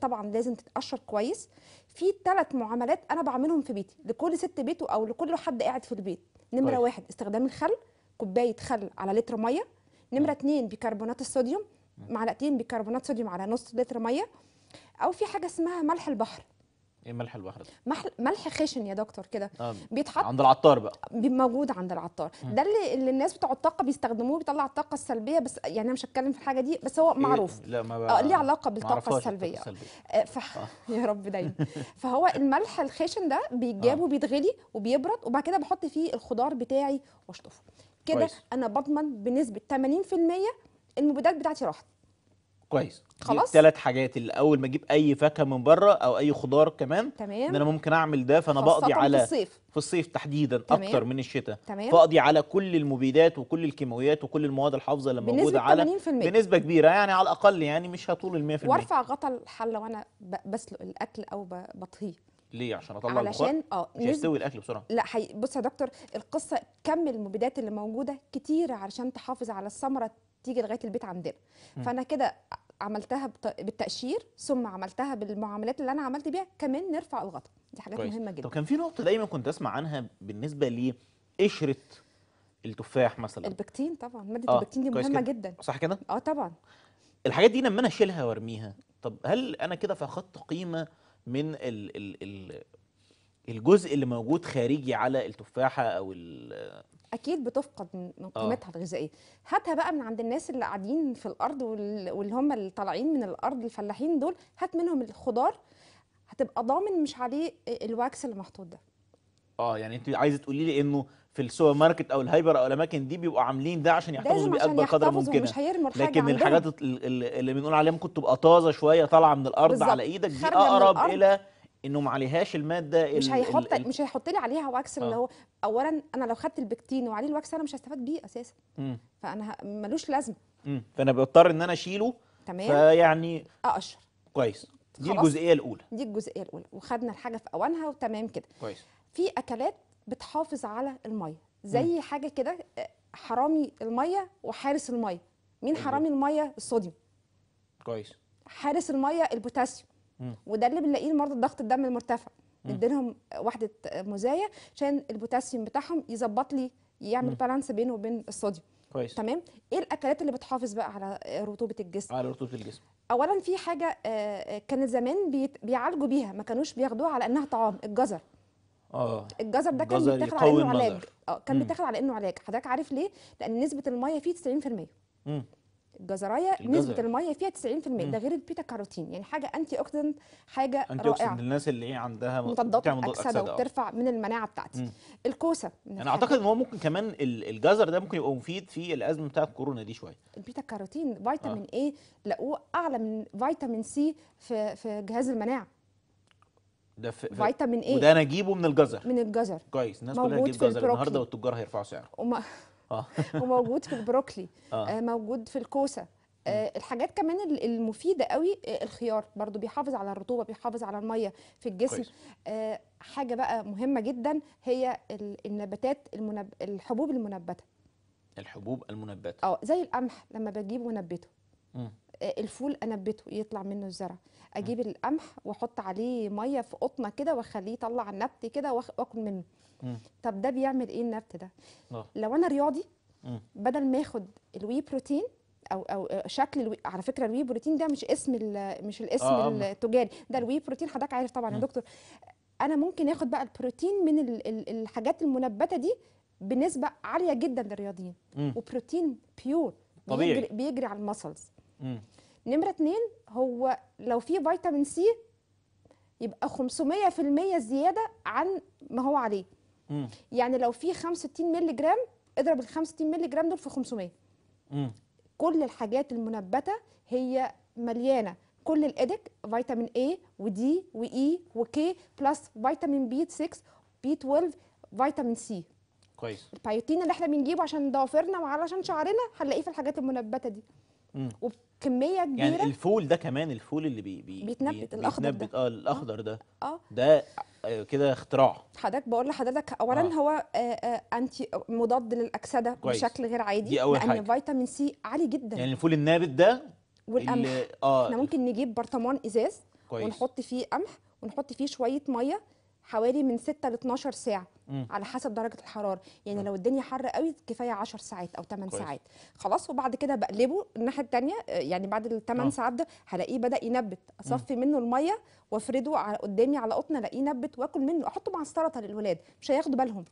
طبعا لازم تتقشر كويس في ثلاث معاملات انا بعملهم في بيتي لكل ست بيت او لكل حد قاعد في البيت نمره واحد استخدام الخل كوبايه خل على لتر ميه نمره آه. اتنين بيكربونات الصوديوم آه. معلقتين بيكربونات صوديوم على نص لتر ميه او في حاجه اسمها ملح البحر ايه ملح البحر ده؟ ملح خشن يا دكتور كده آه. بيتحط عند العطار بقى موجود عند العطار م. آه. ده اللي, اللي الناس بتوع الطاقه بيستخدموه بيطلع الطاقه السلبيه بس يعني انا مش هتكلم في الحاجه دي بس هو إيه؟ معروف لا ما بقى... ليه علاقه بالطاقه السلبيه, السلبية. آه ف... آه. يا رب دايما فهو الملح الخشن ده بيتجاب آه. وبيتغلي وبيبرد وبعد كده بحط فيه الخضار بتاعي واشطفه كده انا بضمن بنسبه 80% المبيدات بتاعتي راحت كويس خلاص ثلاث حاجات الاول ما اجيب اي فاكهه من بره او اي خضار كمان تمام ان انا ممكن اعمل ده فانا بقضي على في الصيف في الصيف تحديدا تمام. اكتر من الشتاء تمام. فاقضي على كل المبيدات وكل الكيماويات وكل المواد الحافظه اللي موجوده على بنسبه كبيره يعني على الاقل يعني مش هطول ال 100% وارفع غطا الحله وانا بسلق الاكل او بطهيه ليه عشان اطلع البخار علشان اه مش الاكل بسرعه لا حي... بص يا دكتور القصه كم المبيدات اللي موجوده كتير علشان تحافظ على الثمره تيجي لغايه البيت عندنا فانا كده عملتها بالتقشير ثم عملتها بالمعاملات اللي انا عملت بيها كمان نرفع الغطاء دي حاجات كويس. مهمه جدا طب كان في نقطه دايما كنت اسمع عنها بالنسبه لقشره إيه التفاح مثلا البكتين طبعا ماده آه. البكتين دي مهمه كده. جدا صح كده اه طبعا الحاجات دي لما انا اشيلها وارميها طب هل انا كده فقدت قيمه من ال ال ال الجزء اللي موجود خارجي على التفاحه او اكيد بتفقد من آه. قيمتها الغذائيه هاتها بقى من عند الناس اللي قاعدين في الارض واللي هم اللي طالعين من الارض الفلاحين دول هات منهم الخضار هتبقى ضامن مش عليه الواكس اللي محطوط ده اه يعني انت عايزه تقولي لي انه في السوبر ماركت او الهايبر او الاماكن دي بيبقوا عاملين ده عشان يحتفظوا بيه اكبر قدر ممكن لكن الحاجات اللي بنقول عليها ممكن تبقى طازه شويه طالعه من الارض بالزبط. على ايدك دي اقرب الى انه ما عليهاش الماده مش هيحط مش هيحط لي عليها واكس اللي آه. هو اولا انا لو خدت البكتين وعليه الواكس انا مش هستفاد بيه اساسا فانا ملوش لازمه فانا بضطر ان انا اشيله تمام فيعني اقشر كويس دي الجزئيه الاولى دي الجزئيه الاولى وخدنا الحاجه في اوانها وتمام كده كويس في اكلات بتحافظ على الميه زي م. حاجه كده آه، حرامي الميه وحارس الميه مين حرامي الميه الصوديوم كويس حارس الميه البوتاسيوم وده اللي بنلاقيه لمرضى ضغط الدم المرتفع نديلهم واحده مزايا عشان البوتاسيوم بتاعهم يظبط لي يعمل بالانس بينه وبين الصوديوم كويس تمام ايه الاكلات اللي بتحافظ بقى على رطوبه الجسم على رطوبه الجسم اولا في حاجه آه، آه، كان زمان بيعالجوا بيها ما كانوش بياخدوها على انها طعام الجزر اه الجزر ده كان بيتاخد على انه علاج اه كان بيتاخد على انه علاج حضرتك عارف ليه لان نسبه الميه فيه 90% امم الجزرايه الجزر. نسبه الميه فيها 90% مم. ده غير البيتا كاروتين يعني حاجه انتي اوكسيدنت حاجه أنتي رائعه انتي للناس اللي ايه عندها مضادات اكسده آه. وبترفع من المناعه بتاعتي مم. الكوسه انا انا اعتقد ان هو ممكن كمان الجزر ده ممكن يبقى مفيد في الازمه بتاعه كورونا دي شويه البيتا كاروتين فيتامين آه. ايه لقوه اعلى من فيتامين سي في في جهاز المناعه ده في فيتامين ايه وده انا اجيبه من الجزر من الجزر كويس الناس كلها تجيب جزر النهارده والتجار هيرفعوا سعره اه وموجود في البروكلي آه. آه. موجود في الكوسه آه الحاجات كمان المفيده قوي آه، الخيار برضو بيحافظ على الرطوبه بيحافظ على الميه في الجسم آه حاجه بقى مهمه جدا هي النباتات المنب... الحبوب المنبته الحبوب المنبته اه زي القمح لما بجيبه ونبته آه الفول انبته يطلع منه الزرع اجيب القمح واحط عليه ميه في قطنه كده واخليه يطلع النبت كده واكل منه طب ده بيعمل ايه النبت ده آه. لو انا رياضي بدل ما اخد الوي بروتين او او شكل الوي... على فكره الوي بروتين ده مش اسم ال... مش الاسم آه, آه، التجاري ده الوي بروتين حضرتك عارف طبعا يا دكتور انا ممكن اخد بقى البروتين من ال... ال... الحاجات المنبته دي بنسبه عاليه جدا للرياضيين وبروتين بيور طبيعي بيجري, بيجري على المسلز نمرة اتنين هو لو في فيتامين سي يبقى 500% زيادة عن ما هو عليه مم. يعني لو في 65 مللي جرام اضرب ال 65 مللي جرام دول في 500 مم. كل الحاجات المنبتة هي مليانة كل الادك فيتامين A ودي وإي وكي بلس فيتامين بي 6 بي 12 فيتامين سي كويس البيوتين اللي احنا بنجيبه عشان ضوافرنا وعلشان شعرنا هنلاقيه في الحاجات المنبته دي وبكميه يعني كبيره يعني الفول ده كمان الفول اللي بي بي بيتنبت الاخضر بيتنبت ده اه الاخضر ده اه ده آه، كده اختراع حضرتك بقول لحضرتك اولا آه. هو آه، آه، انتي مضاد للاكسده كويس. بشكل غير عادي دي أول لان حاجة. فيتامين سي عالي جدا يعني الفول النابت ده والقمح اه احنا ممكن نجيب برطمان ازاز كويس. ونحط فيه قمح ونحط فيه شويه ميه حوالي من 6 ل 12 ساعه مم. على حسب درجه الحراره يعني مم. لو الدنيا حر قوي كفايه 10 ساعات او 8 كويس. ساعات خلاص وبعد كده بقلبه الناحيه الثانيه آه، يعني بعد ال 8 آه. ساعات ده هلاقيه بدا ينبت اصفي مم. منه الميه وافرده قدامي على قطن الاقيه نبت واكل منه احطه مع السلطه للولاد مش هياخدوا بالهم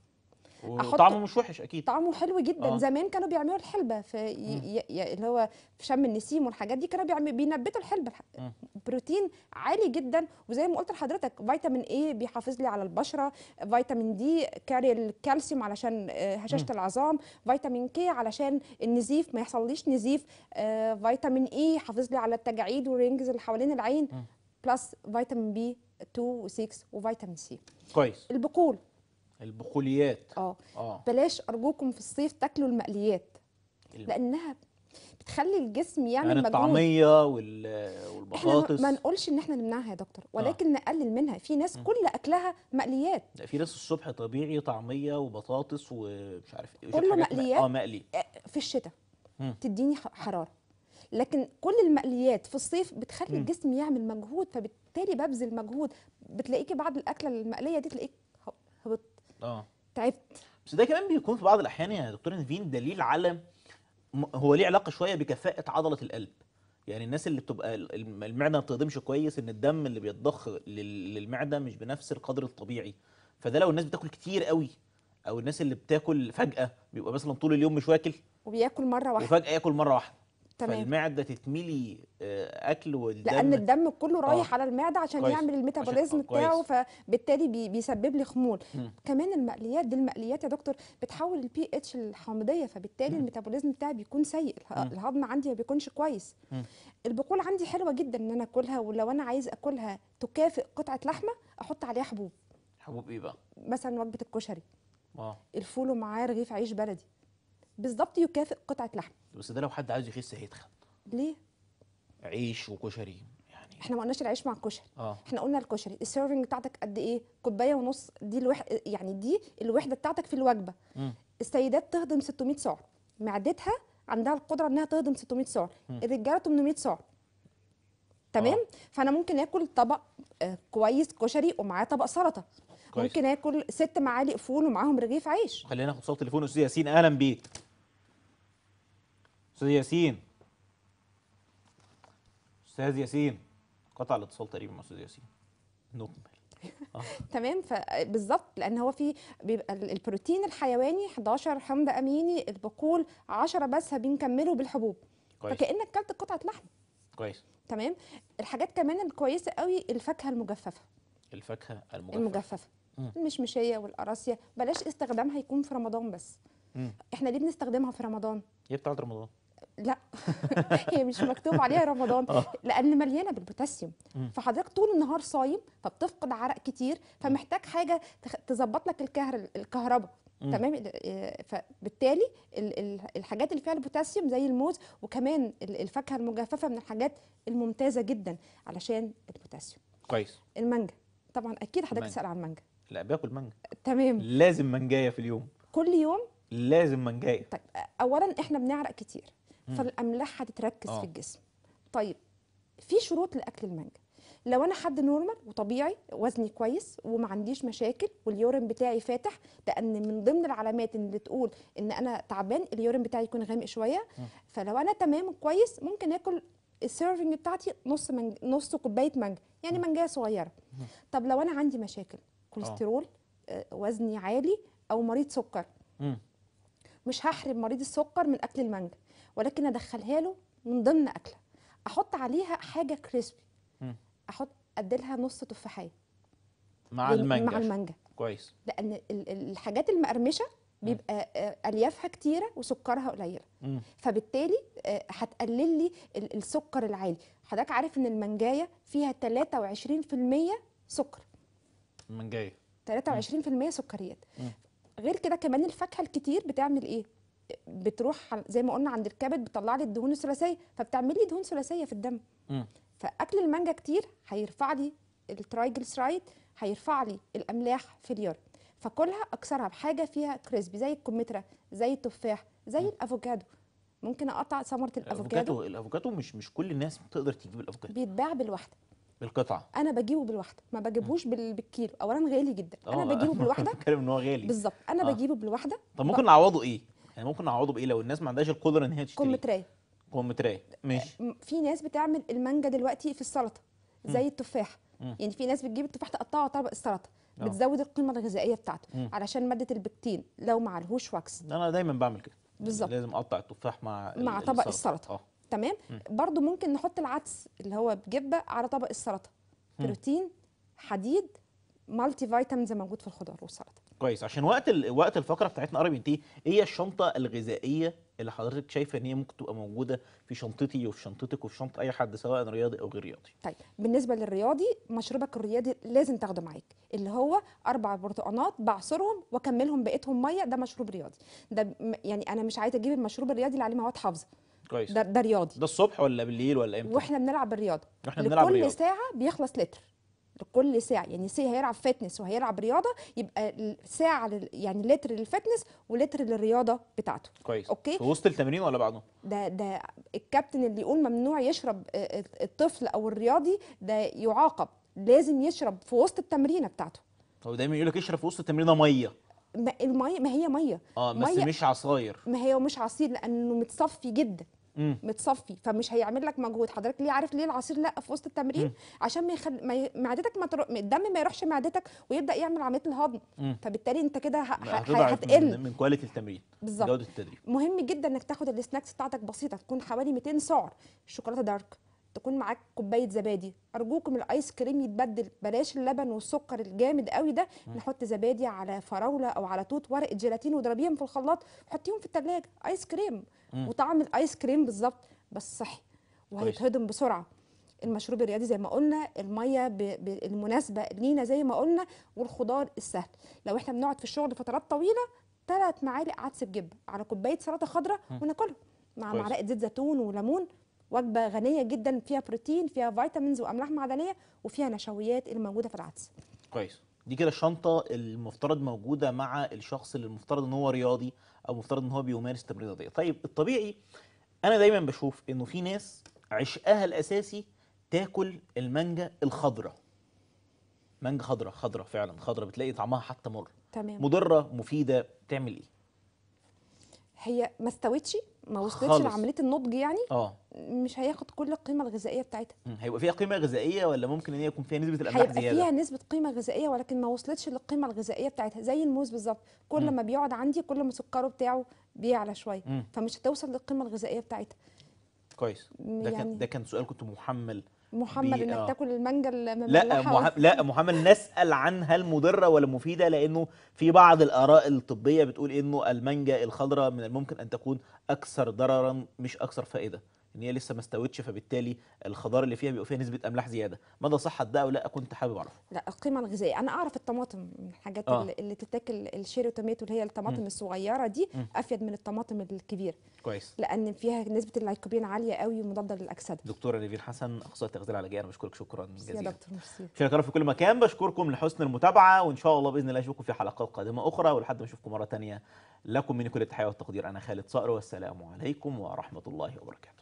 وطعمه مش وحش اكيد طعمه حلو جدا آه. زمان كانوا بيعملوا الحلبه في ي... ي... اللي هو في شم النسيم والحاجات دي كانوا بيعمل... بينبتوا الحلبه الح... بروتين عالي جدا وزي ما قلت لحضرتك فيتامين اي بيحافظ لي على البشره فيتامين دي كاري الكالسيوم علشان آه، هشاشه العظام فيتامين كي علشان النزيف ما يحصليش نزيف آه فيتامين اي e يحافظ لي على التجاعيد والرينجز اللي حوالين العين م. بلس فيتامين بي 2 و6 وفيتامين سي كويس البقول البقوليات آه. اه بلاش ارجوكم في الصيف تاكلوا المقليات لانها بتخلي الجسم يعمل يعني مجهود الطعميه والبطاطس احنا ما نقولش ان احنا نمنعها يا دكتور آه. ولكن آه. نقلل منها في ناس كل اكلها مقليات لا في ناس الصبح طبيعي طعميه وبطاطس ومش عارف ايه كله مقليات اه مقلي آه، في الشتاء م. تديني حراره لكن كل المقليات في الصيف بتخلي م. الجسم يعمل مجهود فبالتالي ببذل مجهود بتلاقيكي بعد الاكله المقليه دي تلاقيك اه تعبت بس ده كمان بيكون في بعض الاحيان يعني يا دكتور نيفين دليل على هو ليه علاقه شويه بكفاءه عضله القلب يعني الناس اللي بتبقى المعده ما بتهضمش كويس ان الدم اللي بيتضخ للمعده مش بنفس القدر الطبيعي فده لو الناس بتاكل كتير قوي او الناس اللي بتاكل فجاه بيبقى مثلا طول اليوم مش واكل وبياكل مره واحده وفجاه ياكل مره واحده تمام فالمعده تتملي آه، اكل والدم لان الدم كله رايح آه. على المعده عشان كويس. يعمل الميتابوليزم آه، بتاعه فبالتالي بي بيسبب لي خمول م. كمان المقليات دي المقليات يا دكتور بتحول البي اتش الحامضيه فبالتالي م. الميتابوليزم بتاعي بيكون سيء الهضم عندي ما بيكونش كويس م. البقول عندي حلوه جدا ان انا اكلها ولو انا عايز اكلها تكافئ قطعه لحمه احط عليها حبوب حبوب ايه بقى مثلا وجبه الكشري اه الفول ومعاه رغيف عيش بلدي بالظبط يكافئ قطعه لحم بس ده لو حد عايز يخس هيتخن ليه عيش وكشري يعني احنا ما قلناش العيش مع الكشري آه. احنا قلنا الكشري السيرفنج بتاعتك قد ايه كوبايه ونص دي الوح... يعني دي الوحده بتاعتك في الوجبه م. السيدات تهضم 600 سعر معدتها عندها القدره انها تهضم 600 سعر الرجاله 800 سعر تمام آه. فانا ممكن اكل طبق آه، كويس كشري ومعاه طبق سلطه كويس. ممكن اكل ست معالق فول ومعاهم رغيف عيش خلينا ناخد صوت تليفون استاذ ياسين اهلا بيك استاذ ياسين استاذ ياسين قطع الاتصال تقريبا مع استاذ ياسين نكمل تمام فبالظبط لان هو في بيبقى البروتين الحيواني 11 حمض اميني البقول 10 بس بنكمله بالحبوب كويس فكانك كلت قطعه لحم كويس تمام الحاجات كمان الكويسه قوي الفاكهه المجففه الفاكهه المجففه, المجففة. المشمشيه والقراصيه بلاش استخدامها يكون في رمضان بس مم. احنا ليه بنستخدمها في رمضان؟ هي بتاعت رمضان لا هي مش مكتوب عليها رمضان آه. لان مليانه بالبوتاسيوم فحضرتك طول النهار صايم فبتفقد عرق كتير فمحتاج حاجه تظبط لك الكهر الكهرباء تمام آه، فبالتالي الحاجات اللي فيها البوتاسيوم زي الموز وكمان الفاكهه المجففه من الحاجات الممتازه جدا علشان البوتاسيوم كويس المانجا طبعا اكيد حضرتك تسال عن المانجا لا باكل مانجا تمام لازم مانجايه في اليوم كل يوم لازم مانجايه طيب اولا احنا بنعرق كتير فالاملاح هتتركز أوه. في آه. الجسم طيب في شروط لاكل المانجا لو انا حد نورمال وطبيعي وزني كويس وما عنديش مشاكل واليورين بتاعي فاتح لان من ضمن العلامات اللي تقول ان انا تعبان اليورين بتاعي يكون غامق شويه فلو انا تمام كويس ممكن اكل السيرفنج بتاعتي نص منج... نص كوبايه مانجا يعني مانجا صغيره طب لو انا عندي مشاكل كوليسترول آه. وزني عالي او مريض سكر مش هحرم مريض السكر من اكل المانجا ولكن ادخلها له من ضمن اكله احط عليها حاجه كريسبي احط اديلها نص تفاحيه مع المانجا مع المانجا كويس لان الحاجات المقرمشه بيبقى آه، اليافها كتيره وسكرها قليل فبالتالي آه، هتقلل لي السكر العالي حضرتك عارف ان المانجايه فيها 23% سكر المانجايه 23% سكريات غير كده كمان الفاكهه الكتير بتعمل ايه بتروح زي ما قلنا عند الكبد بتطلع لي الدهون الثلاثيه فبتعمل لي دهون ثلاثيه في الدم م. فاكل المانجا كتير هيرفع لي الترايجلسرايد هيرفع لي الاملاح في اليورين فكلها اكسرها بحاجه فيها كريسبي زي الكمثرى زي التفاح زي الافوكادو ممكن اقطع ثمره الافوكادو الافوكادو مش مش كل الناس بتقدر تجيب الافوكادو بيتباع بالوحده بالقطعه انا بجيبه بالوحده ما بجيبهوش بالكيلو اولا غالي جدا انا آه. بجيبه بالوحده بتكلم ان هو غالي بالظبط انا آه. بجيبه بالوحده طب ممكن نعوضه ايه يعني ممكن اعوضه بايه لو الناس ما عندهاش القدره ان هي تشتري كمثريه كمثريه ماشي في ناس بتعمل المانجا دلوقتي في السلطه زي التفاح يعني في ناس بتجيب التفاح تقطعه طبق السلطه آه. بتزود القيمه الغذائيه بتاعته مم. علشان ماده البكتين لو ما عليهوش واكس انا دايما بعمل كده بالظبط لازم اقطع التفاح مع مع طبق السلطه آه. تمام برضو ممكن نحط العدس اللي هو بجبه على طبق السلطه بروتين حديد مالتي فيتامينز موجود في الخضار والسلطه كويس عشان وقت ال... وقت الفقره بتاعتنا قرب ينتهي ايه الشنطه الغذائيه اللي حضرتك شايفه ان هي ممكن تبقى موجوده في شنطتي وفي شنطتك وفي شنطه اي حد سواء رياضي او غير رياضي طيب بالنسبه للرياضي مشروبك الرياضي لازم تاخده معاك اللي هو اربع برتقانات بعصرهم واكملهم بقيتهم ميه ده مشروب رياضي ده يعني انا مش عايزه اجيب المشروب الرياضي اللي عليه مواد حافظه كويس ده, ده رياضي ده الصبح ولا بالليل ولا امتى واحنا بنلعب الرياضه واحنا بنلعب الرياضه كل ساعه بيخلص لتر لكل ساعه يعني سي هيلعب فتنس وهيلعب رياضه يبقى ساعه يعني لتر للفتنس ولتر للرياضه بتاعته كويس اوكي في وسط التمرين ولا بعده ده ده الكابتن اللي يقول ممنوع يشرب آه، آه، الطفل او الرياضي ده يعاقب لازم يشرب في وسط التمرينه بتاعته هو دايما يقول لك اشرب في وسط التمرينه ميه الميه ما هي ميه اه بس مش عصاير ما هي مش عصير لانه متصفي جدا مم. متصفي فمش هيعمل لك مجهود حضرتك ليه عارف ليه العصير لا في وسط التمرين مم. عشان ما يخل... ما ي... معدتك ما تر... الدم ما يروحش معدتك ويبدا يعمل عمليه الهضم فبالتالي انت كده ه... ه... هتقل من, من كواليتي التمرين بالظبط جوده التدريب مهم جدا انك تاخد السناكس بتاعتك بسيطه تكون حوالي 200 سعر الشوكولاته دارك تكون معاك كوبايه زبادي ارجوكم الايس كريم يتبدل بلاش اللبن والسكر الجامد قوي ده م. نحط زبادي على فراوله او على توت ورق جيلاتين واضربيهم في الخلاط حطيهم في الثلاجه ايس كريم م. وطعم الايس كريم بالظبط بس صحي وهيتهضم بسرعه المشروب الرياضي زي ما قلنا الميه بالمناسبه لينا زي ما قلنا والخضار السهل لو احنا بنقعد في الشغل فترات طويله ثلاث معالق عدس بجبه على كوبايه سلطه خضراء وناكلهم مع معلقه زيت زيتون وليمون وجبه غنيه جدا فيها بروتين فيها فيتامينز واملاح معدنيه وفيها نشويات الموجوده في العدس كويس دي كده الشنطه المفترض موجوده مع الشخص اللي المفترض ان هو رياضي او المفترض ان هو بيمارس تمرين رياضيه طيب الطبيعي انا دايما بشوف انه في ناس عشقها الاساسي تاكل المانجا الخضراء مانجا خضراء خضراء فعلا خضراء بتلاقي طعمها حتى مر تمام مضره مفيده بتعمل ايه هي ما استوتش ما وصلتش لعمليه النضج يعني اه مش هياخد كل القيمه الغذائيه بتاعتها هيبقى فيها قيمه غذائيه ولا ممكن ان هي يكون فيها نسبه الاملاح زياده هيبقى فيها نسبه قيمه غذائيه ولكن ما وصلتش للقيمه الغذائيه بتاعتها زي الموز بالظبط كل ما بيقعد عندي كل ما سكره بتاعه بيعلى شويه فمش هتوصل للقيمه الغذائيه بتاعتها كويس ده يعني كان ده كان سؤال كنت محمل محمد انك آه. تاكل المانجا لا مح... لا محمد نسال عن هل مضره ولا مفيده لانه في بعض الاراء الطبيه بتقول انه المانجا الخضراء من الممكن ان تكون اكثر ضررا مش اكثر فائده ان هي لسه ما استوتش فبالتالي الخضار اللي فيها بيبقى فيها نسبه املاح زياده مدى صحه ده او لا كنت حابب اعرف لا القيمه الغذائيه انا اعرف الطماطم من الحاجات آه. اللي تتاكل الشيري وتوميتو اللي هي الطماطم م. الصغيره دي م. افيد من الطماطم الكبيره كويس لان فيها نسبه الليكوبين عاليه قوي ومضاده للاكسده دكتوره نيفين حسن اخصائيه التغذيه العلاجيه انا بشكرك شكرا جزيلا يا دكتور ميرسي شكرا في كل مكان بشكركم لحسن المتابعه وان شاء الله باذن الله اشوفكم في حلقات قادمه اخرى ولحد ما اشوفكم مره ثانيه لكم مني كل التحيه والتقدير انا خالد صقر والسلام عليكم ورحمه الله وبركاته